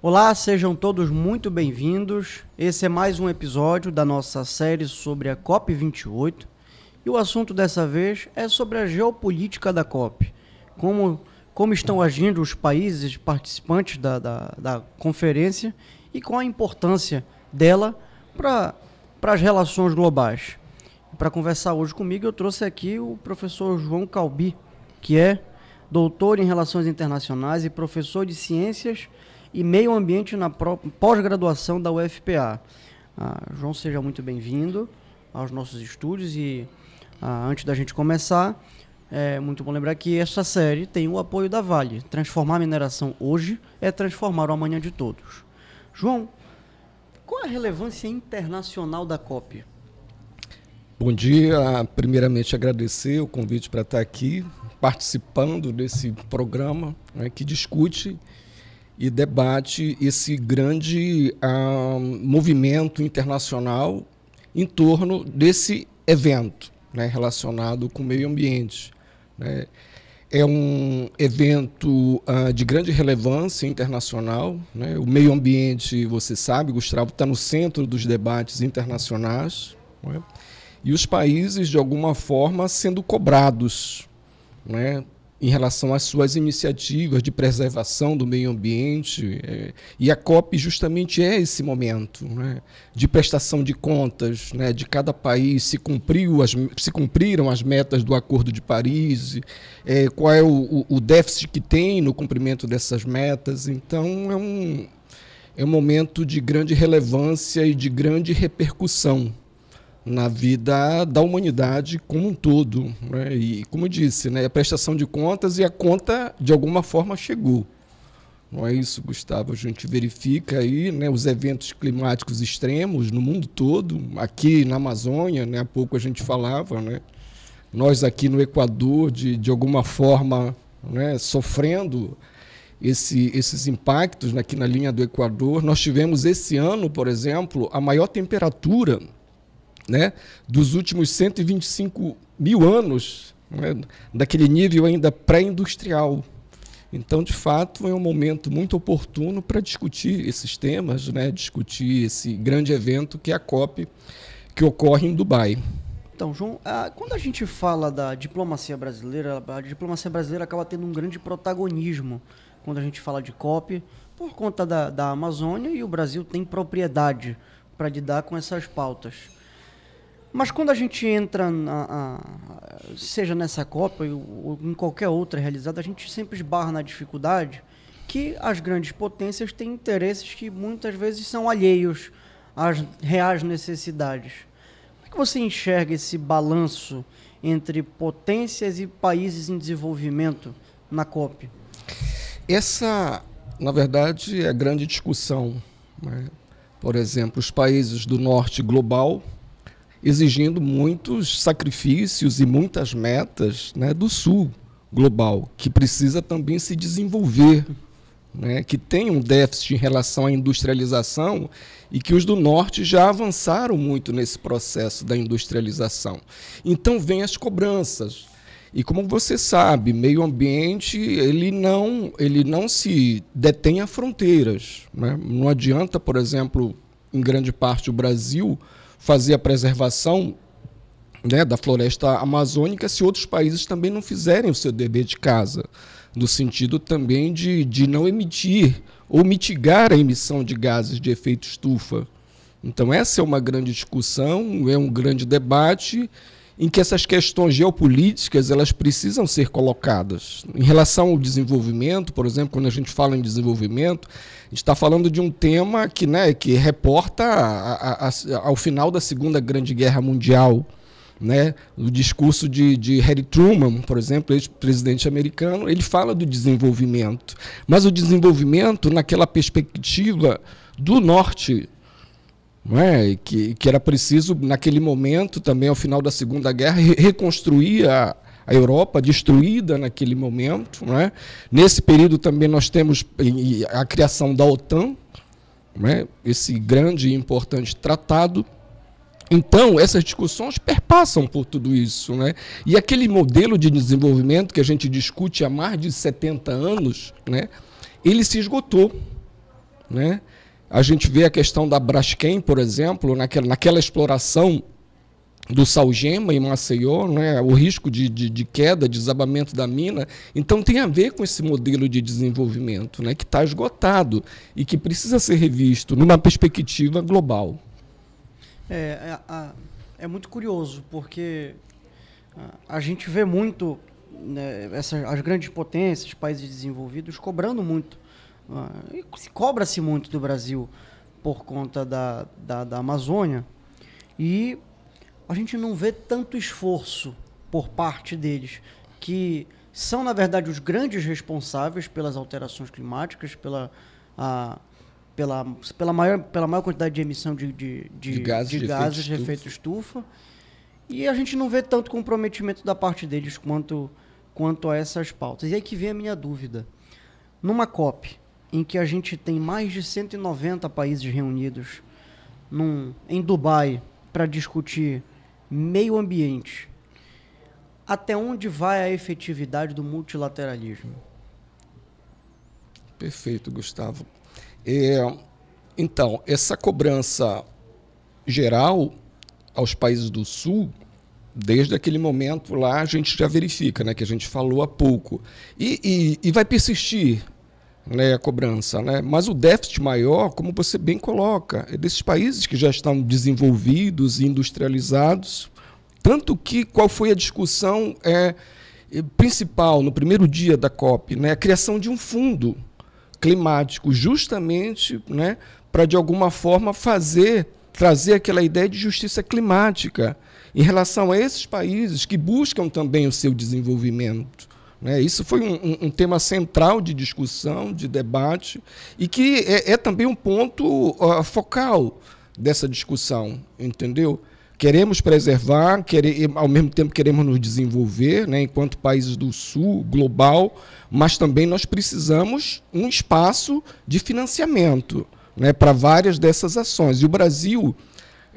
Olá, sejam todos muito bem-vindos. Esse é mais um episódio da nossa série sobre a COP28 e o assunto dessa vez é sobre a geopolítica da COP. Como, como estão agindo os países participantes da, da, da conferência e qual a importância dela para as relações globais. Para conversar hoje comigo, eu trouxe aqui o professor João Calbi, que é doutor em Relações Internacionais e professor de Ciências e Meio Ambiente na pós-graduação da UFPA. Ah, João, seja muito bem-vindo aos nossos estúdios e ah, antes da gente começar, é muito bom lembrar que essa série tem o apoio da Vale. Transformar a mineração hoje é transformar o amanhã de todos. João, qual é a relevância internacional da COP? Bom dia. Primeiramente, agradecer o convite para estar aqui participando desse programa né, que discute e debate esse grande ah, movimento internacional em torno desse evento né, relacionado com o meio ambiente. Né. É um evento ah, de grande relevância internacional. Né. O meio ambiente, você sabe, Gustavo, está no centro dos debates internacionais. né, E os países, de alguma forma, sendo cobrados né, em relação às suas iniciativas de preservação do meio ambiente. É, e a COP justamente é esse momento né, de prestação de contas né, de cada país, se, cumpriu as, se cumpriram as metas do Acordo de Paris, é, qual é o, o, déficit que tem no cumprimento dessas metas. Então, é um, é um momento de grande relevância e de grande repercussão na vida da humanidade como um todo. Né? E, como eu disse, né, a prestação de contas e a conta, de alguma forma, chegou. Não é isso, Gustavo? A gente verifica aí né, os eventos climáticos extremos no mundo todo, aqui na Amazônia, né, há pouco a gente falava, né? nós aqui no Equador, de, de alguma forma, né, sofrendo esse, esses impactos né, aqui na linha do Equador. Nós tivemos esse ano, por exemplo, a maior temperatura né, dos últimos 125 mil anos, né, daquele nível ainda pré-industrial. Então, de fato, é um momento muito oportuno para discutir esses temas, né, discutir esse grande evento que é a COP, que ocorre em Dubai. Então, João, ah, quando a gente fala da diplomacia brasileira, a diplomacia brasileira acaba tendo um grande protagonismo quando a gente fala de COP, por conta da, da Amazônia, e o Brasil tem propriedade para lidar com essas pautas. Mas quando a gente entra, na, a, seja nessa Copa ou em qualquer outra realizada, a gente sempre esbarra na dificuldade que as grandes potências têm interesses que muitas vezes são alheios às reais necessidades. Como é que você enxerga esse balanço entre potências e países em desenvolvimento na COP? Essa, na verdade, é a grande discussão. Né? Por exemplo, os países do norte global exigindo muitos sacrifícios e muitas metas né, do Sul global, que precisa também se desenvolver, né, que tem um déficit em relação à industrialização e que os do Norte já avançaram muito nesse processo da industrialização. Então, vêm as cobranças. E como você sabe, meio ambiente ele não, ele não se detém a fronteiras. Né? Não adianta, por exemplo, em grande parte o Brasil fazer a preservação né, da floresta amazônica se outros países também não fizerem o seu dever de casa, no sentido também de, de não emitir ou mitigar a emissão de gases de efeito estufa. Então, essa é uma grande discussão, é um grande debate em que essas questões geopolíticas elas precisam ser colocadas. Em relação ao desenvolvimento, por exemplo, quando a gente fala em desenvolvimento, está falando de um tema que, né, que reporta a, a, a, ao final da Segunda Grande Guerra Mundial. Né? O discurso de, de Harry Truman, por exemplo, ex-presidente americano, ele fala do desenvolvimento. Mas o desenvolvimento naquela perspectiva do norte não é? que, que era preciso, naquele momento, também ao final da Segunda Guerra, reconstruir a, a Europa destruída naquele momento. É? Nesse período também nós temos a criação da OTAN, é? esse grande e importante tratado. Então, essas discussões perpassam por tudo isso. Né? E aquele modelo de desenvolvimento que a gente discute há mais de 70 anos, né? ele se esgotou. Né? A gente vê a questão da Braskem, por exemplo, naquela, naquela exploração do Salgema em Maceió, né, o risco de, de, de, queda, desabamento da mina. Então tem a ver com esse modelo de desenvolvimento né, que está esgotado e que precisa ser revisto numa perspectiva global. É, é, é muito curioso, porque a gente vê muito né, essas, as grandes potências, países desenvolvidos, cobrando muito se ah, cobra-se muito do Brasil por conta da, da, da Amazônia e a gente não vê tanto esforço por parte deles, que são, na verdade, os grandes responsáveis pelas alterações climáticas, pela, a, pela, pela, maior, pela maior quantidade de emissão de, de, de, de gases, de, de, gases efeito efeito estufa. E a gente não vê tanto comprometimento da parte deles quanto, quanto a essas pautas. E aí que vem a minha dúvida. Numa COP, em que a gente tem mais de 190 países reunidos num, em Dubai para discutir meio ambiente, até onde vai a efetividade do multilateralismo? Perfeito, Gustavo. É, então, essa cobrança geral aos países do Sul, desde aquele momento lá, a gente já verifica, né, que a gente falou há pouco. E, e, e vai persistir, né, a cobrança, né? Mas o déficit maior, como você bem coloca, é desses países que já estão desenvolvidos e industrializados, tanto que qual foi a discussão é, é, principal no primeiro dia da COP, né? A criação de um fundo climático, justamente, né, para de alguma forma fazer trazer aquela ideia de justiça climática em relação a esses países que buscam também o seu desenvolvimento. Né? Isso foi um, um, tema central de discussão, de debate, e que é, é também um ponto uh, focal dessa discussão, entendeu? Queremos preservar, querer, ao mesmo tempo queremos nos desenvolver, né, enquanto países do Sul, global, mas também nós precisamos um espaço de financiamento né, para várias dessas ações. E o Brasil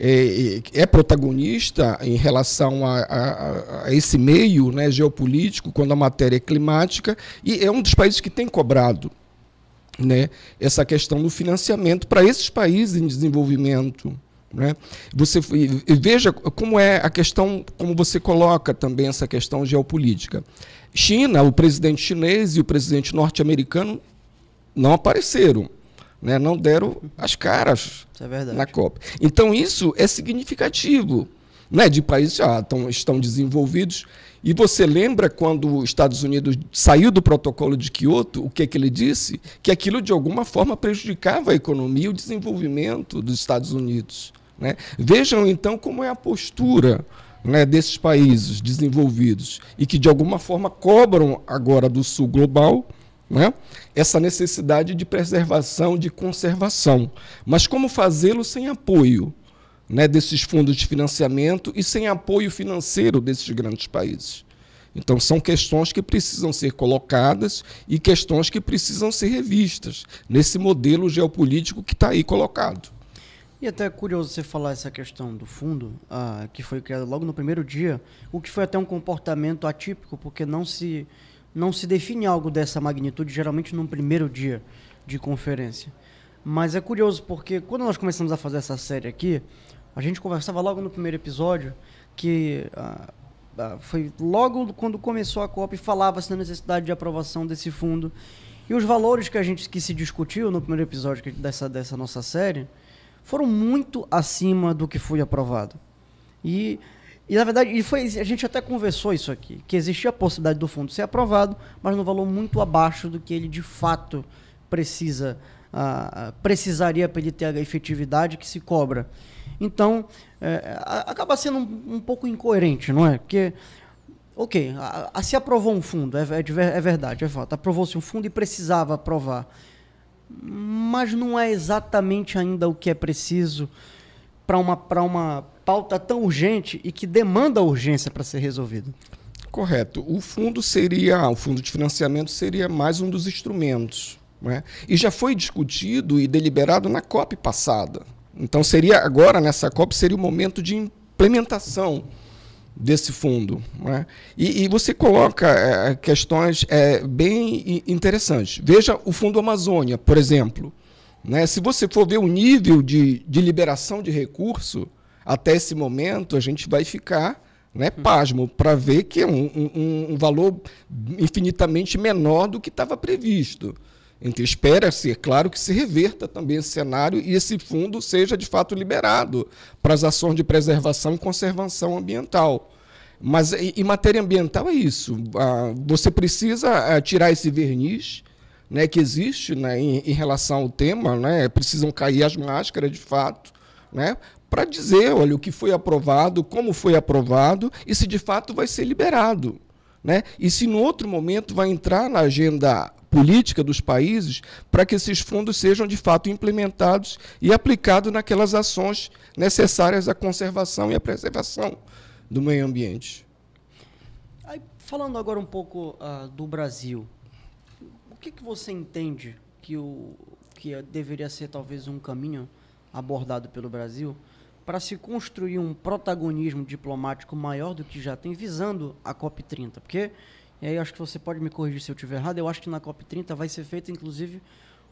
é, é, é protagonista em relação a, a, a esse meio né, geopolítico, quando a matéria é climática, e é um dos países que tem cobrado né, essa questão do financiamento para esses países em desenvolvimento. Né? Você veja como é a questão, como você coloca também essa questão geopolítica. China, o presidente chinês e o presidente norte-americano não apareceram né, não deram as caras é na Copa. Então isso é significativo, né, de países que ah, estão desenvolvidos. E você lembra quando os Estados Unidos saiu do protocolo de Quioto, o que, é que ele disse? Que aquilo de alguma forma prejudicava a economia e o desenvolvimento dos Estados Unidos. Né? Vejam então como é a postura né, desses países desenvolvidos e que de alguma forma cobram agora do sul global né? essa necessidade de preservação, de conservação. Mas como fazê-lo sem apoio né, desses fundos de financiamento e sem apoio financeiro desses grandes países? Então, são questões que precisam ser colocadas e questões que precisam ser revistas nesse modelo geopolítico que está aí colocado. E até é curioso você falar essa questão do fundo, ah, que foi criado logo no primeiro dia, o que foi até um comportamento atípico, porque não se não se define algo dessa magnitude geralmente num primeiro dia de conferência. Mas é curioso porque quando nós começamos a fazer essa série aqui, a gente conversava logo no primeiro episódio que ah, ah, foi logo quando começou a COP falava-se da necessidade de aprovação desse fundo e os valores que a gente que se discutiu no primeiro episódio dessa dessa nossa série foram muito acima do que foi aprovado. E e na verdade, foi, a gente até conversou isso aqui, que existia a possibilidade do fundo ser aprovado, mas no valor muito abaixo do que ele de fato precisa ah, ah, precisaria para ele ter a efetividade que se cobra. Então, é, acaba sendo um, um, pouco incoerente, não é? Porque, ok, a, a se aprovou um fundo, é, é, é verdade, é fato, aprovou-se um fundo e precisava aprovar. Mas não é exatamente ainda o que é preciso para uma, uma pauta tão urgente e que demanda urgência para ser resolvida. Correto. O fundo seria, o fundo de financiamento seria mais um dos instrumentos. Né? E já foi discutido e deliberado na COP passada. Então seria agora, nessa COP, seria o momento de implementação desse fundo. Né? E, e, você coloca é, é questões é, bem interessantes. Veja o Fundo Amazônia, por exemplo. Né? Se você for ver o nível de, de liberação de recurso, até esse momento a gente vai ficar né, pasmo para ver que é um, um, um, valor infinitamente menor do que estava previsto. Então, espera-se, é claro, que se reverta também esse cenário e esse fundo seja de fato liberado para as ações de preservação e conservação ambiental. Mas em matéria ambiental é isso. Ah, você precisa ah, tirar esse verniz né, que existe né, em, em, relação ao tema, né, precisam cair as máscaras de fato, né, para dizer, olha, o que foi aprovado, como foi aprovado e se de fato vai ser liberado. Né? E se no outro momento vai entrar na agenda política dos países para que esses fundos sejam de fato implementados e aplicados naquelas ações necessárias à conservação e à preservação do meio ambiente. Aí, falando agora um pouco uh, do Brasil, que, que você entende que, o, que é, deveria ser talvez um caminho abordado pelo Brasil para se construir um protagonismo diplomático maior do que já tem, visando a COP30? Porque, e aí acho que você pode me corrigir se eu estiver errado, eu acho que na COP30 vai ser feita, inclusive,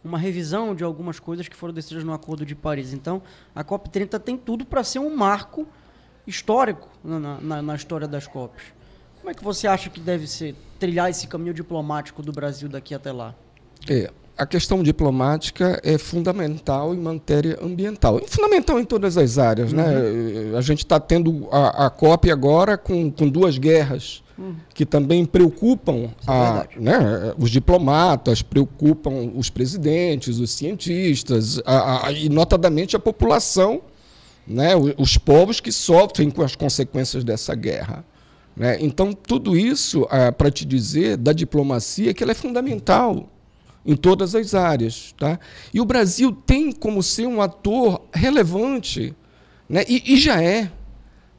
uma revisão de algumas coisas que foram decididas no Acordo de Paris. Então, a COP30 tem tudo para ser um marco histórico na, na, na história das COPs. Como é que você acha que deve ser trilhar esse caminho diplomático do Brasil daqui até lá? É, a questão diplomática é fundamental em matéria ambiental. É fundamental em todas as áreas. Né? Uhum. Né? A gente está tendo a, a COP agora com, com duas guerras uhum. que também preocupam é a, é né, os diplomatas, preocupam os presidentes, os cientistas, a, e notadamente a população, né, os, os povos que sofrem com as consequências dessa guerra. Né? Então, tudo isso ah, para te dizer da diplomacia que ela é fundamental em todas as áreas. Tá? E o Brasil tem como ser um ator relevante, né? e, e já é,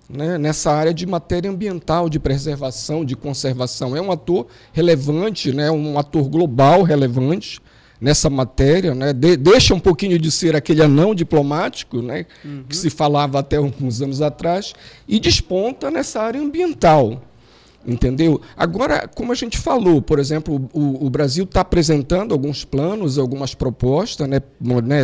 né? nessa área de matéria ambiental, de preservação, de conservação. É um ator relevante, né? um ator global relevante nessa matéria, né? De, deixa um pouquinho de ser aquele anão diplomático, né? Uhum. Que se falava até alguns anos atrás, e desponta nessa área ambiental. Entendeu? Agora, como a gente falou, por exemplo, o, o Brasil está apresentando alguns planos, algumas propostas, né, né,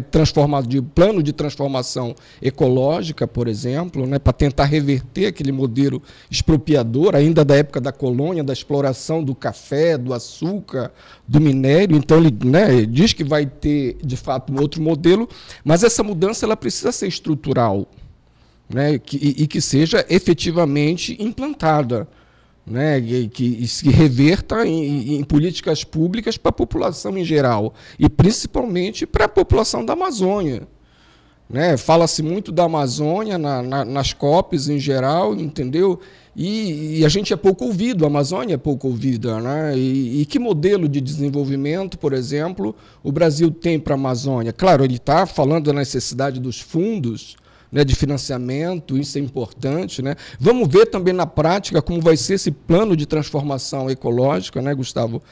de plano de transformação ecológica, por exemplo, né, para tentar reverter aquele modelo expropriador, ainda da época da colônia, da exploração do café, do açúcar, do minério. Então, ele né, diz que vai ter, de fato, um outro modelo, mas essa mudança ela precisa ser estrutural né, que, e, e que seja efetivamente implantada né, que, que se reverta em, em políticas públicas para a população em geral e principalmente para a população da Amazônia. Né? Fala-se muito da Amazônia na, na, nas COPs em geral, entendeu? E, e, a gente é pouco ouvido, a Amazônia é pouco ouvida. Né? E, e que modelo de desenvolvimento, por exemplo, o Brasil tem para a Amazônia? Claro, ele está falando da necessidade dos fundos, né, de financiamento, isso é importante. Né? Vamos ver também na prática como vai ser esse plano de transformação ecológica, né, Gustavo?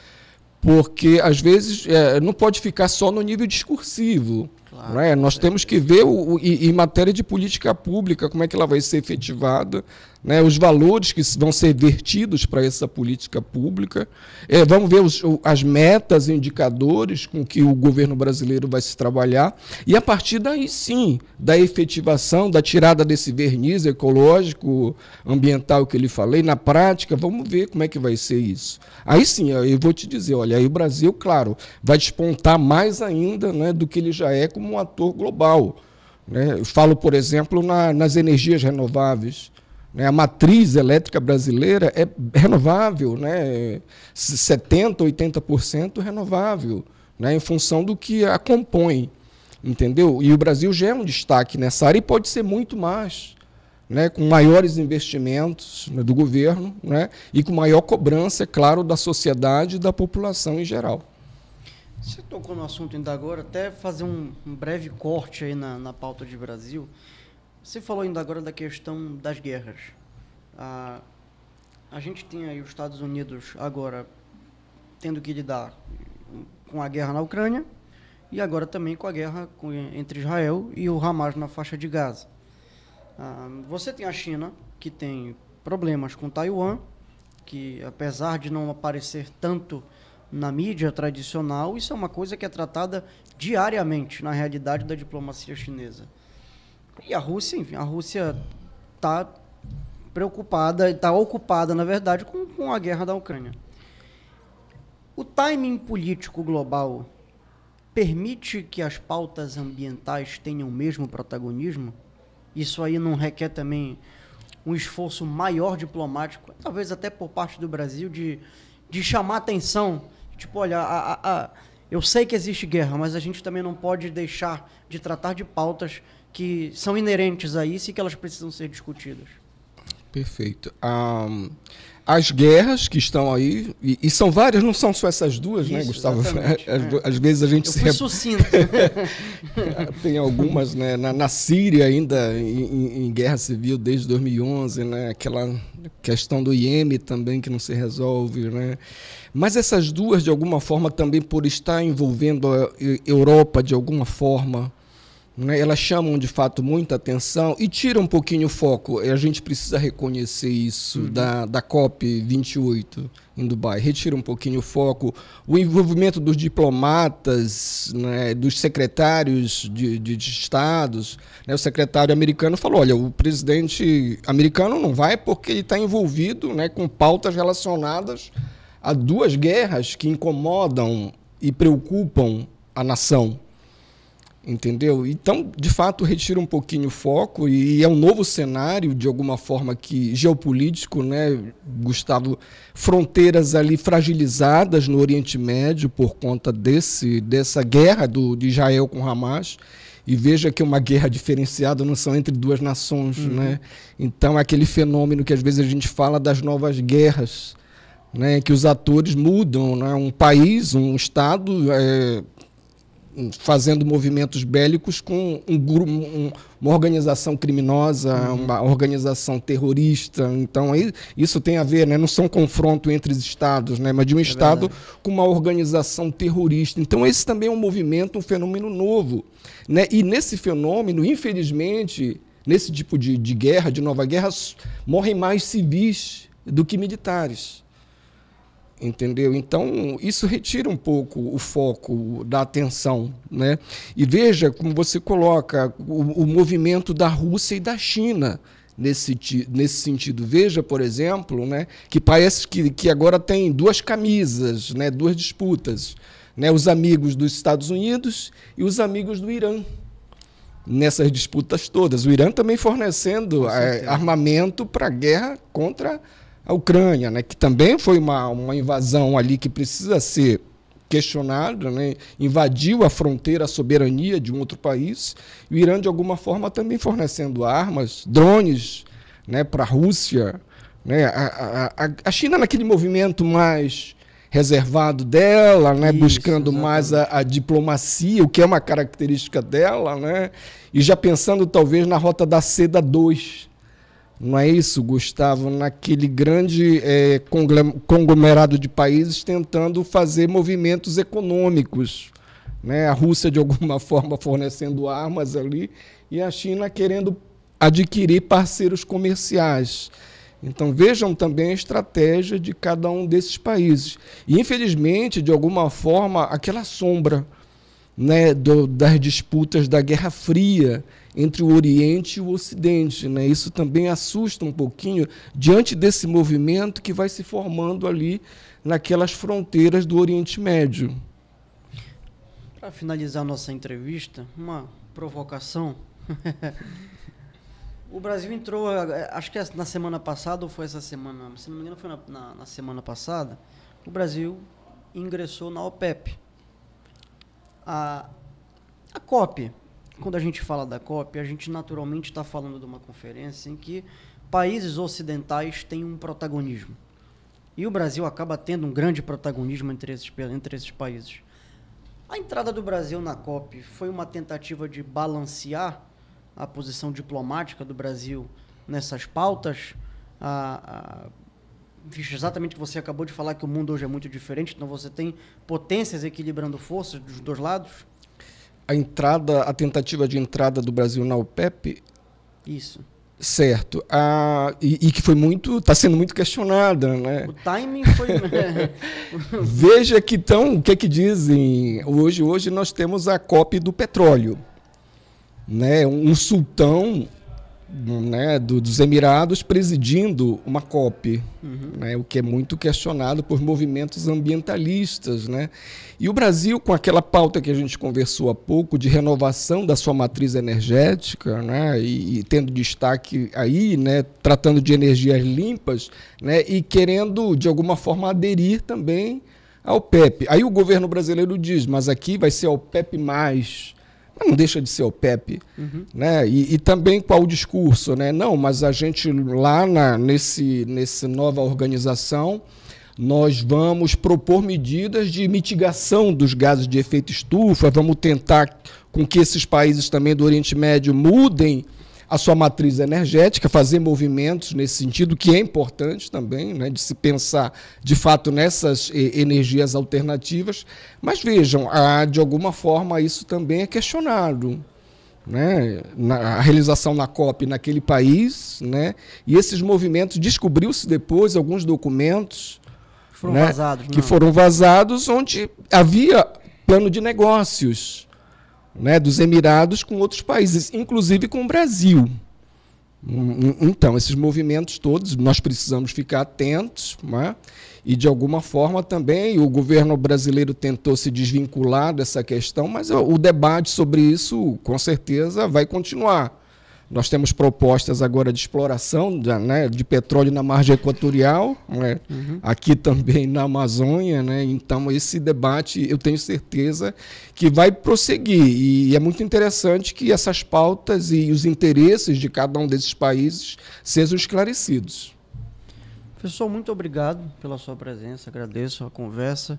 Porque, às vezes, é, não pode ficar só no nível discursivo. Claro, né? Nós temos que ver, o, o, em matéria de política pública, como é que ela vai ser efetivada né, os valores que vão ser vertidos para essa política pública. É, vamos ver os, as metas e indicadores com que o governo brasileiro vai se trabalhar. E a partir daí, sim, da efetivação, da tirada desse verniz ecológico, ambiental que ele falei, na prática, vamos ver como é que vai ser isso. Aí sim, eu vou te dizer, olha, aí o Brasil, claro, vai despontar mais ainda né, do que ele já é como um ator global. Né? Eu falo, por exemplo, na, nas energias renováveis. Né? A matriz elétrica brasileira é renovável, né? 70%, 80% renovável, né? em função do que a compõe. Entendeu? E o Brasil já é um destaque nessa área e pode ser muito mais, né? com maiores investimentos né? do governo né? e com maior cobrança, é claro, da sociedade e da população em geral. Você tocou no assunto ainda agora, até fazer um, um breve corte aí na, na pauta de Brasil. Você falou ainda agora da questão das guerras. Ah, a gente tem aí os Estados Unidos agora tendo que lidar com a guerra na Ucrânia e agora também com a guerra com, entre Israel e o Hamas na faixa de Gaza. Ah, você tem a China, que tem problemas com Taiwan, que apesar de não aparecer tanto na mídia tradicional, isso é uma coisa que é tratada diariamente na realidade da diplomacia chinesa. E a Rússia, enfim, a Rússia está preocupada, está ocupada, na verdade, com, com a guerra da Ucrânia. O timing político global permite que as pautas ambientais tenham o mesmo protagonismo? Isso aí não requer também um esforço maior diplomático, talvez até por parte do Brasil, de, de chamar atenção. Tipo, olha, a, a, a, eu sei que existe guerra, mas a gente também não pode deixar de tratar de pautas que são inerentes a isso e que elas precisam ser discutidas. Perfeito. Um, as guerras que estão aí, e, e, são várias, não são só essas duas, né, isso, né, Gustavo? Às, é. vezes a gente Eu se. Fui Tem algumas, né? Na, na Síria, ainda em, em, guerra civil desde 2011, né? Aquela questão do IEM também que não se resolve, né? Mas essas duas, de alguma forma, também por estar envolvendo a Europa de alguma forma né? Elas chamam de fato muita atenção e tiram um pouquinho o foco. A gente precisa reconhecer isso uhum. da, da COP28 em Dubai. Retira um pouquinho o foco. O envolvimento dos diplomatas, né? dos secretários de, de, de estados. Né? O secretário americano falou: olha, o presidente americano não vai porque ele está envolvido né, com pautas relacionadas a duas guerras que incomodam e preocupam a nação entendeu? Então, de fato, retira um pouquinho o foco e é um novo cenário, de alguma forma, que geopolítico, né, Gustavo? Fronteiras ali fragilizadas no Oriente Médio por conta desse, dessa guerra do, de Israel com Hamas. E veja que é uma guerra diferenciada não são entre duas nações, uhum. né? Então, é aquele fenômeno que às vezes a gente fala das novas guerras, né? Que os atores mudam, né? Um país, um estado... É, fazendo movimentos bélicos com um, um, uma organização criminosa, uhum. uma organização terrorista. Então, aí, isso tem a ver, né? não são confronto entre os estados, né? mas de um é estado verdade. com uma organização terrorista. Então, esse também é um movimento, um fenômeno novo. Né? E nesse fenômeno, infelizmente, nesse tipo de, de guerra, de nova guerra, morrem mais civis do que militares entendeu? Então, isso retira um pouco o foco da atenção, né? E veja como você coloca o, o movimento da Rússia e da China nesse, nesse sentido. Veja, por exemplo, né, que parece que, que agora tem duas camisas, né, duas disputas, né, os amigos dos Estados Unidos e os amigos do Irã nessas disputas todas. O Irã também fornecendo eh, armamento para a guerra contra a a Ucrânia, né, que também foi uma, uma invasão ali que precisa ser questionada, né, invadiu a fronteira, a soberania de um outro país, e o Irã, de alguma forma, também fornecendo armas, drones né, para a Rússia. Né, a, a, a China, naquele movimento mais reservado dela, né? Isso, buscando exatamente. mais a, a, diplomacia, o que é uma característica dela, né? e já pensando talvez na rota da seda 2, não é isso, Gustavo? Naquele grande é, conglomerado de países tentando fazer movimentos econômicos. Né? A Rússia, de alguma forma, fornecendo armas ali e a China querendo adquirir parceiros comerciais. Então vejam também a estratégia de cada um desses países. E infelizmente, de alguma forma, aquela sombra né, do, das disputas da Guerra Fria entre o Oriente e o Ocidente. Né? Isso também assusta um pouquinho diante desse movimento que vai se formando ali naquelas fronteiras do Oriente Médio. Para finalizar nossa entrevista, uma provocação. o Brasil entrou, acho que na semana passada, ou foi essa semana, se não me engano, foi na, na, na semana passada, o Brasil ingressou na OPEP. A, a COP, quando a gente fala da COP, a gente naturalmente está falando de uma conferência em que países ocidentais têm um protagonismo. E o Brasil acaba tendo um grande protagonismo entre esses, entre esses países. A entrada do Brasil na COP foi uma tentativa de balancear a posição diplomática do Brasil nessas pautas. A, a exatamente o que você acabou de falar, que o mundo hoje é muito diferente, então você tem potências equilibrando forças dos dois lados a entrada, a tentativa de entrada do Brasil na OPEP. Isso. Certo. Ah, e, e, que foi muito. está sendo muito questionada, né? O timing foi. Né? Veja que então, o que é que dizem? Hoje, hoje nós temos a COP do petróleo. Né? Um sultão né, do, dos Emirados presidindo uma COP, uhum. né, o que é muito questionado por movimentos ambientalistas. Né? E o Brasil, com aquela pauta que a gente conversou há pouco, de renovação da sua matriz energética, né, e, e tendo destaque aí, né, tratando de energias limpas, né, e querendo, de alguma forma, aderir também ao PEP. Aí o governo brasileiro diz, mas aqui vai ser ao PEP+. Mas não deixa de ser o PEP. Uhum. Né? E, e, também qual o discurso, né? Não, mas a gente lá na, nesse, nesse nova organização, nós vamos propor medidas de mitigação dos gases de efeito estufa, vamos tentar com que esses países também do Oriente Médio mudem a sua matriz energética, fazer movimentos nesse sentido, que é importante também, né, de se pensar de fato nessas energias alternativas. Mas vejam, há, de alguma forma isso também é questionado. Né, na, a realização na COP naquele país, né, e esses movimentos, descobriu-se depois alguns documentos foram né, vazados, que foram vazados, onde havia plano de negócios né, dos Emirados com outros países, inclusive com o Brasil. Hum, hum, então, esses movimentos todos, nós precisamos ficar atentos, né? e de alguma forma também o governo brasileiro tentou se desvincular dessa questão, mas o debate sobre isso com certeza vai continuar. Nós temos propostas agora de exploração de, né, de petróleo na margem equatorial, né, uhum. aqui também na Amazônia. Né, então, esse debate eu tenho certeza que vai prosseguir. E é muito interessante que essas pautas e os interesses de cada um desses países sejam esclarecidos. Professor, muito obrigado pela sua presença, agradeço a conversa.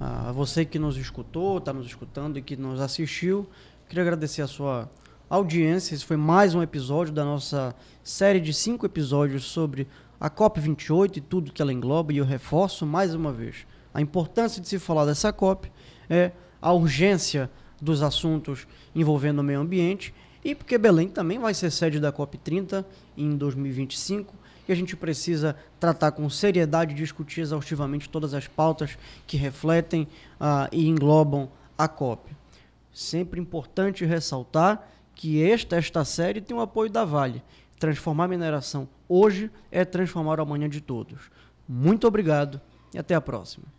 A você que nos escutou, está nos escutando e que nos assistiu, queria agradecer a sua audiência. Esse foi mais um episódio da nossa série de cinco episódios sobre a COP28 e tudo que ela engloba. E eu reforço mais uma vez a importância de se falar dessa COP, é a urgência dos assuntos envolvendo o meio ambiente e porque Belém também vai ser sede da COP30 em 2025 e a gente precisa tratar com seriedade e discutir exaustivamente todas as pautas que refletem uh, e englobam a COP. Sempre importante ressaltar que esta, esta série tem o apoio da Vale. Transformar a mineração hoje é transformar o amanhã de todos. Muito obrigado e até a próxima.